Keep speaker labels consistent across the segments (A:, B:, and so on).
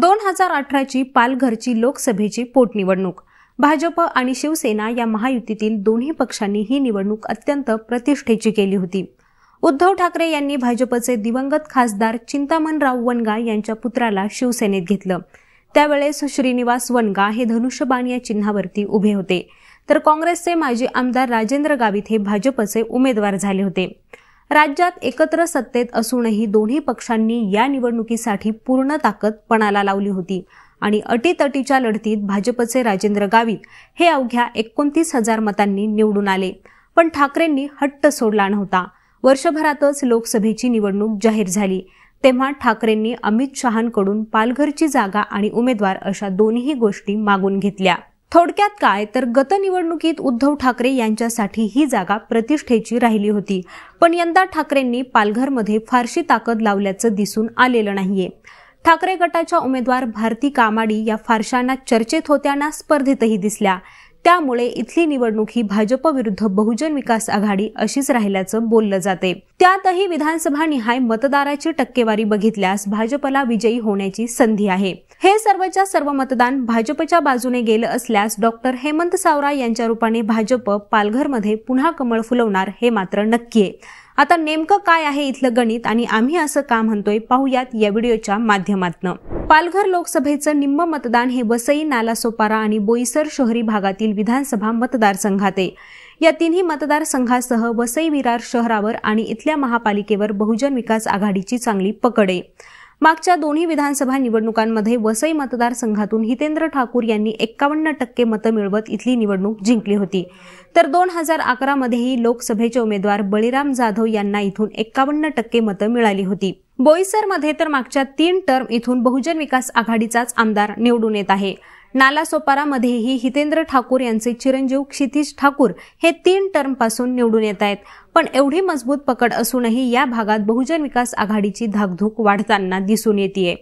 A: दोन हजार अठराची पालघरची लोकसभेची पोटनिवडणूक भाजप आणि शिवसेना या महायुतीतील दोन्ही पक्षांनी ही निवडणूक अत्यंत प्रतिष्ठेची केली होती उद्धव ठाकरे यांनी भाजपचे दिवंगत खासदार चिंतामणराव वनगा यांच्या पुत्राला शिवसेनेत घेतलं त्यावेळेस श्रीनिवास वनगा हे धनुष्यबाण या चिन्हावरती उभे होते तर काँग्रेसचे माजी आमदार राजेंद्र गावित हे भाजपचे उमेदवार झाले होते राज्यात एकत्र सत्तेत असूनही दोन्ही पक्षांनी या निवडणुकीसाठी पूर्ण ताकद पणाला लावली होती आणि अटीतटीच्या लढतीत भाजपचे राजेंद्र गावित हे अवघ्या एकोणतीस हजार मतांनी निवडून आले पण ठाकरेंनी हट्ट सोडला नव्हता वर्षभरातच लोकसभेची निवडणूक जाहीर झाली तेव्हा ठाकरेंनी अमित शहांकडून पालघरची जागा आणि उमेदवार अशा दोन्ही गोष्टी मागून घेतल्या थोडक्यात काय तर गतनिवडणुकीत उद्धव ठाकरे यांच्यासाठी ही जागा प्रतिष्ठेची राहिली होती पण यंदा ठाकरेंनी पालघरमध्ये फारशी ताकद लावल्याचं दिसून आलेलं नाहीये ठाकरे गटाच्या उमेदवार भारती कामाडी या फारशांना चर्चेत होत्याना स्पर्धेतही दिसल्या त्यामुळे इथली निवडणूक ही भाजप विरुद्ध बहुजन विकास आघाडी अशीच राहिल्याचं बोललं जाते त्यातही विधानसभा निहाय मतदाराची टक्केवारी बघितल्यास भाजपला विजयी होण्याची संधी आहे हे सर्वच्या सर्व मतदान भाजपच्या बाजूने गेलं असल्यास डॉक्टर हेमंत सावरा यांच्या रूपाने भाजप पालघरमध्ये पुन्हा कमळ फुलवणार हे मात्र नक्की आहे आता नेमकं काय आहे इथलं गणित आणि आम्ही असं का म्हणतोय पाहूयात या व्हिडिओच्या माध्यमातनं पालघर लोकसभेचं निम्म मतदान हे वसई नालासोपारा आणि बोईसर शहरी भागातील विधानसभा मतदारसंघात आहे या तिन्ही मतदारसंघासह वसई विरार शहरावर आणि इथल्या महापालिकेवर बहुजन विकास आघाडीची चांगली पकड आहे मागच्या दोन्ही विधानसभा निवडणुकांमध्ये वसई मतदारसंघातून हितेंद्र ठाकूर यांनी एक्कावन्न टक्के मतं मिळवत इथली निवडणूक जिंकली होती तर दोन हजार अकरामध्येही लोकसभेचे उमेदवार बळीराम जाधव यांना इथून एक्कावन्न टक्के मतं मिळाली होती बोईसरमध्ये तर मागच्या तीन टर्म इथून बहुजन विकास आघाडीचाच आमदार निवडून येत आहे नालासोपारामध्येही हितेंद्र ठाकूर यांचे चिरंजीव क्षितिश ठाकूर हे तीन टर्मपासून निवडून येत आहेत पण एवढी मजबूत पकड असूनही या भागात बहुजन विकास आघाडीची धाकधूक वाढताना दिसून येते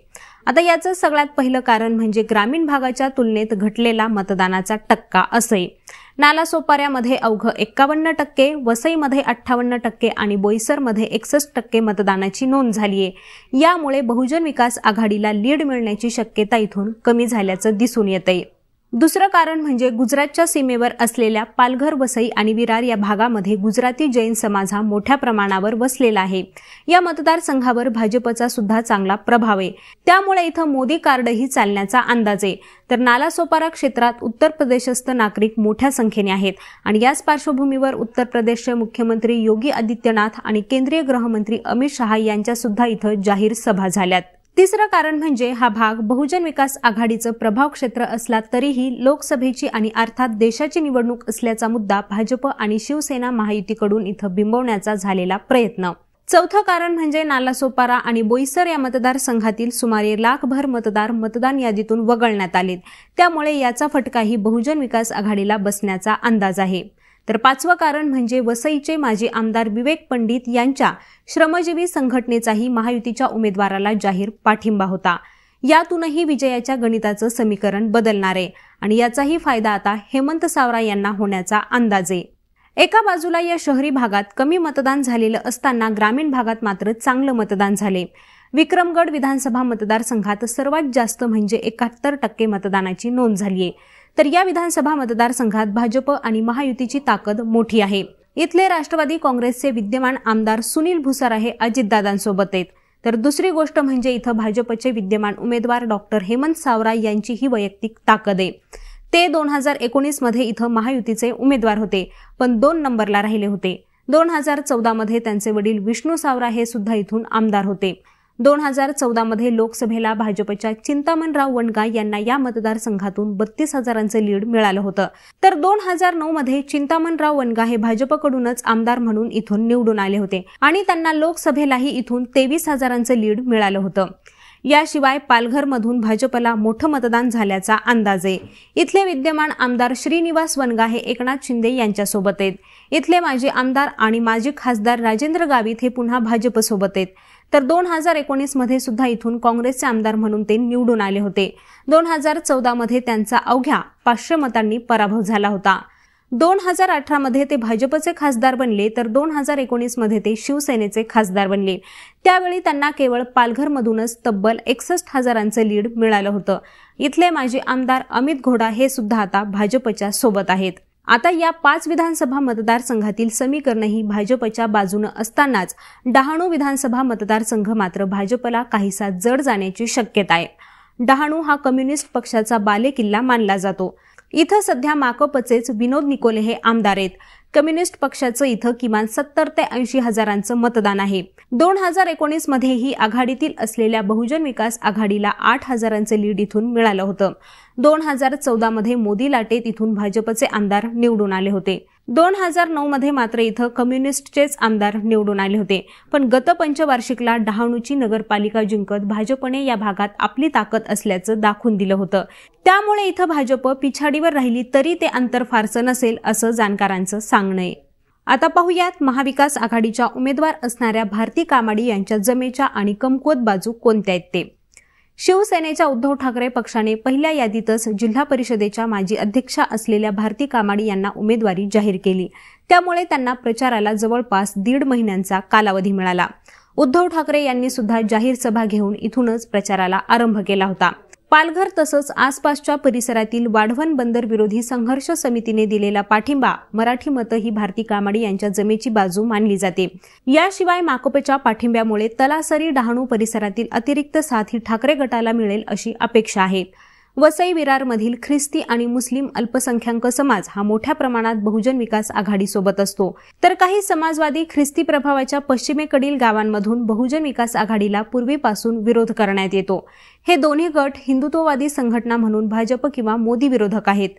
A: आता याचं सगळ्यात पहिलं कारण म्हणजे ग्रामीण भागाच्या तुलनेत घटलेला मतदानाचा टक्का असे नालासोपाऱ्यामध्ये अवघं एक्कावन्न टक्के वसईमध्ये अठ्ठावन्न टक्के आणि बोईसरमध्ये एकसष्ट टक्के मतदानाची नोंद झाली आहे यामुळे बहुजन विकास आघाडीला लीड मिळण्याची शक्यता इथून कमी झाल्याचं दिसून येत आहे दुसरं कारण म्हणजे गुजरातच्या सीमेवर असलेल्या पालघर वसई आणि विरार या भागामध्ये गुजराती जैन समाज हा मोठ्या प्रमाणावर वसलेला आहे या मतदारसंघावर भाजपचा सुद्धा चांगला प्रभाव आहे त्यामुळे इथं मोदी कार्डही चालण्याचा अंदाज आहे तर नालासोपारा क्षेत्रात उत्तर प्रदेशस्थ नागरिक मोठ्या संख्येने आहेत आणि याच पार्श्वभूमीवर उत्तर प्रदेशचे मुख्यमंत्री योगी आदित्यनाथ आणि केंद्रीय गृहमंत्री अमित शहा यांच्या सुद्धा इथं जाहीर सभा झाल्यात तिसरं कारण म्हणजे हा भाग बहुजन विकास आघाडीचं प्रभाव क्षेत्र असला तरीही लोकसभेची आणि अर्थात देशाची निवडणूक असल्याचा मुद्दा भाजप आणि शिवसेना महायुतीकडून इथं बिंबवण्याचा झालेला प्रयत्न चौथं कारण म्हणजे नालासोपारा आणि बोईसर या मतदारसंघातील सुमारे लाखभर मतदार मतदान यादीतून वगळण्यात आले त्यामुळे याचा फटकाही बहुजन विकास आघाडीला बसण्याचा अंदाज आहे तर पाचवं कारण म्हणजे वसईचे माजी आमदार विवेक पंडित यांच्या श्रमजीवी संघटनेचाही महायुतीच्या उमेदवाराला जाहीर पाठिंबा होता यातूनही विजयाच्या गणिताचं समीकरण बदलणार आहे आणि याचाही फायदा आता हेमंत सावरा यांना होण्याचा अंदाज आहे एका बाजूला या शहरी भागात कमी मतदान झालेलं असताना ग्रामीण भागात मात्र चांगलं मतदान झाले विक्रमगड विधानसभा मतदारसंघात सर्वात जास्त म्हणजे एकाहत्तर टक्के मतदानाची नोंद झाली आहे तर या विधानसभा मतदारसंघात भाजप आणि महायुतीची ताकद मोठी आहे इथले राष्ट्रवादी काँग्रेसचे विद्यमान आमदार सुनील भुसार हे अजितदादांसोबत आहेत तर दुसरी गोष्ट म्हणजे इथं भाजपचे विद्यमान उमेदवार डॉक्टर हेमंत सावरा यांची ही वैयक्तिक ताकद आहे ते दोन हजार एकोणीस मध्ये इथं महायुतीचे उमेदवार होते पण दोन नंबरला राहिले होते दोन हजार चौदामध्ये त्यांचे वडील विष्णू सावरा हे सुद्धा इथून आमदार होते दोन हजार मध्ये लोकसभेला भाजपच्या चिंतामणराव वणगा यांना या मतदारसंघातून बत्तीस हजारांचं लीड मिळालं होतं तर दोन हजार नऊ मध्ये चिंतामणराव वणगा हे भाजपकडूनच आमदार म्हणून इथून निवडून आले होते आणि त्यांना लोकसभेलाही इथून तेवीस हजारांचं लीड मिळालं होतं याशिवाय पालघरमधून भाजपला मोठं मतदान झाल्याचा अंदाज आहे इथले विद्यमान आमदार श्रीनिवास वनगा हे एकनाथ शिंदे यांच्यासोबत आहेत इथले माजी आमदार आणि माजी खासदार राजेंद्र गावित हे पुन्हा भाजपसोबत आहेत तर दोन हजार एकोणीसमध्ये सुद्धा इथून काँग्रेसचे आमदार म्हणून ते निवडून आले होते दोन हजार चौदामध्ये त्यांचा अवघ्या पाचशे मतांनी पराभव झाला होता दोन हजार अठरामध्ये ते भाजपचे खासदार बनले तर दोन हजार एकोणीसमध्ये ते शिवसेनेचे खासदार बनले त्यावेळी त्यांना केवळ पालघरमधूनच तब्बल एकसष्ट हजारांचं लीड मिळालं होतं इथले माजी आमदार अमित घोडा हे सुद्धा आता भाजपच्या सोबत आहेत आता या पाच विधानसभा मतदारसंघातील समीकरणही भाजपच्या बाजूनं असतानाच डहाणू विधानसभा मतदारसंघ मात्र भाजपला काहीसा जड जाण्याची शक्यता आहे डहाणू हा कम्युनिस्ट पक्षाचा बालेकिल्ला मानला जातो इथं सध्या माकपचेच विनोद निकोले हे आमदार आहेत कम्युनिस्ट पक्षाचं इथं किमान सत्तर ते ऐंशी हजारांचं मतदान आहे दोन हजार एकोणीस ही आघाडीतील असलेल्या बहुजन विकास आघाडीला आठ हजारांचे लीड इथून मिळालं होतं दोन हजार मध्ये मोदी लाटे तिथून भाजपचे आमदार निवडून आले होते दोन हजार नऊ मध्ये मात्र इथं कम्युनिस्टचेच आमदार निवडून आले होते पण गत पंचवार्षिकला डहाणूची नगरपालिका जिंकत भाजपने या भागात आपली ताकद असल्याचं दाखवून दिलं होतं त्यामुळे इथं भाजप पिछाडीवर राहिली तरी ते अंतर फारसं नसेल असं जाणकारांचं सांगणं आहे आता पाहूयात महाविकास आघाडीच्या उमेदवार असणाऱ्या भारती कामाडी यांच्या जमेच्या आणि कमकुवत बाजू कोणत्या आहेत ते शिवसेनेच्या उद्धव ठाकरे पक्षाने पहिल्या यादीतच जिल्हा परिषदेच्या माजी अध्यक्षा असलेल्या भारती कामाडी यांना उमेदवारी जाहीर केली त्यामुळे त्यांना प्रचाराला जवळपास दीड महिन्यांचा कालावधी मिळाला उद्धव ठाकरे यांनी सुद्धा जाहीर सभा घेऊन इथूनच प्रचाराला आरंभ केला होता पालघर तसंच आसपासच्या परिसरातील वाढवण बंदर विरोधी संघर्ष समितीने दिलेला पाठिंबा मराठी मत ही भारती कामाडी यांच्या जमेची बाजू मानली जाते याशिवाय माकोपेच्या पाठिंब्यामुळे तलासरी डहाणू परिसरातील अतिरिक्त साथी ठाकरे गटाला मिळेल अशी अपेक्षा आहे वसई विरारमधील ख्रिस्ती आणि मुस्लिम अल्पसंख्याक समाज हा मोठ्या प्रमाणात बहुजन विकास आघाडीसोबत असतो तर काही समाजवादी ख्रिस्ती प्रभावाच्या पश्चिमेकडील गावांमधून बहुजन विकास आघाडीला पूर्वीपासून विरोध करण्यात येतो हे दोन्ही गट हिंदुत्ववादी संघटना म्हणून भाजप किंवा मोदी विरोधक आहेत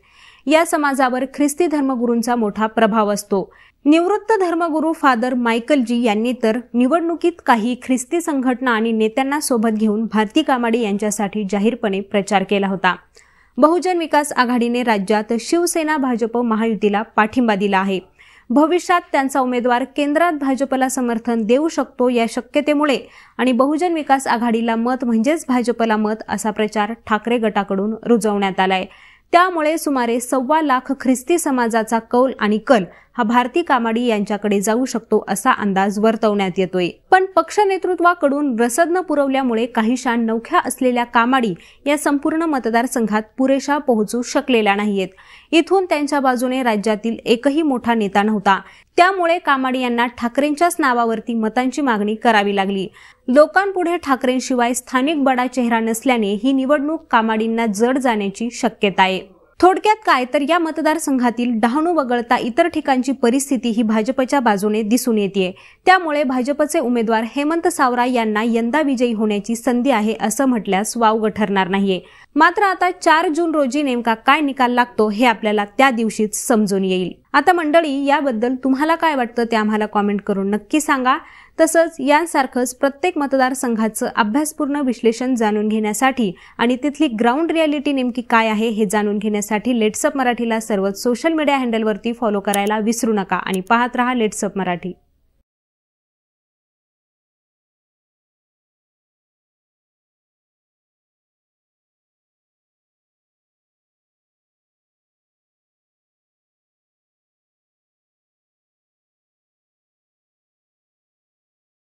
A: या समाजावर ख्रिस्ती धर्मगुरूंचा मोठा प्रभाव असतो निवृत्त धर्मगुरू फादर मायकलजी यांनी तर निवडणुकीत काही ख्रिस्ती संघटना आणि नेत्यांना सोबत घेऊन भारती कामाडे यांच्यासाठी जाहीरपणे प्रचार केला होता बहुजन विकास आघाडीने राज्यात शिवसेना भाजप महायुतीला पाठिंबा दिला आहे भविष्यात त्यांचा उमेदवार केंद्रात भाजपला समर्थन देऊ शकतो या शक्यतेमुळे आणि बहुजन विकास आघाडीला मत म्हणजेच भाजपला मत असा प्रचार ठाकरे गटाकडून रुजवण्यात आलाय त्यामुळे सुमारे सव्वा लाख ख्रिस्ती समाजाचा कौल आणि कल हा भारती कामाडी यांच्याकडे जाऊ शकतो असा अंदाज वर्तवण्यात येतोय पण पक्ष नेतृत्वाकडून रसद न पुरवल्यामुळे काहीशा नवख्या असलेल्या कामाडी या संपूर्ण मतदारसंघात पुरेशा पोहोचू शकलेल्या नाहीयेत इथून त्यांच्या बाजूने राज्यातील एकही मोठा नेता नव्हता त्यामुळे कामाडी यांना ठाकरेंच्याच नावावरती मतांची मागणी करावी लागली लोकांपुढे ठाकरेंशिवाय स्थानिक बडा चेहरा नसल्याने ही निवडणूक कामाडींना जड जाण्याची शक्यता आहे थोडक्यात काय तर या मतदारसंघातील डहाणू वगळता इतर ठिकाणची परिस्थिती ही भाजपच्या बाजूने दिसून येते त्यामुळे भाजपचे उमेदवार हेमंत सावरा यांना यंदा विजयी होण्याची संधी आहे असं म्हटल्यास वावग ठरणार नाहीये मात्र आता चार जून रोजी नेमका काय निकाल लागतो हे आपल्याला त्या दिवशीच समजून येईल आता मंडळी याबद्दल तुम्हाला काय वाटतं ते आम्हाला कॉमेंट करून नक्की सांगा तसंच यांसारखंच प्रत्येक मतदारसंघाचं अभ्यासपूर्ण विश्लेषण जाणून घेण्यासाठी आणि तिथली ग्राउंड रियालिटी नेमकी काय आहे हे जाणून घेण्यासाठी लेट्सअप मराठीला सर्वच सोशल मीडिया हँडलवरती फॉलो करायला विसरू नका आणि पाहत रहा लेट्सअप मराठी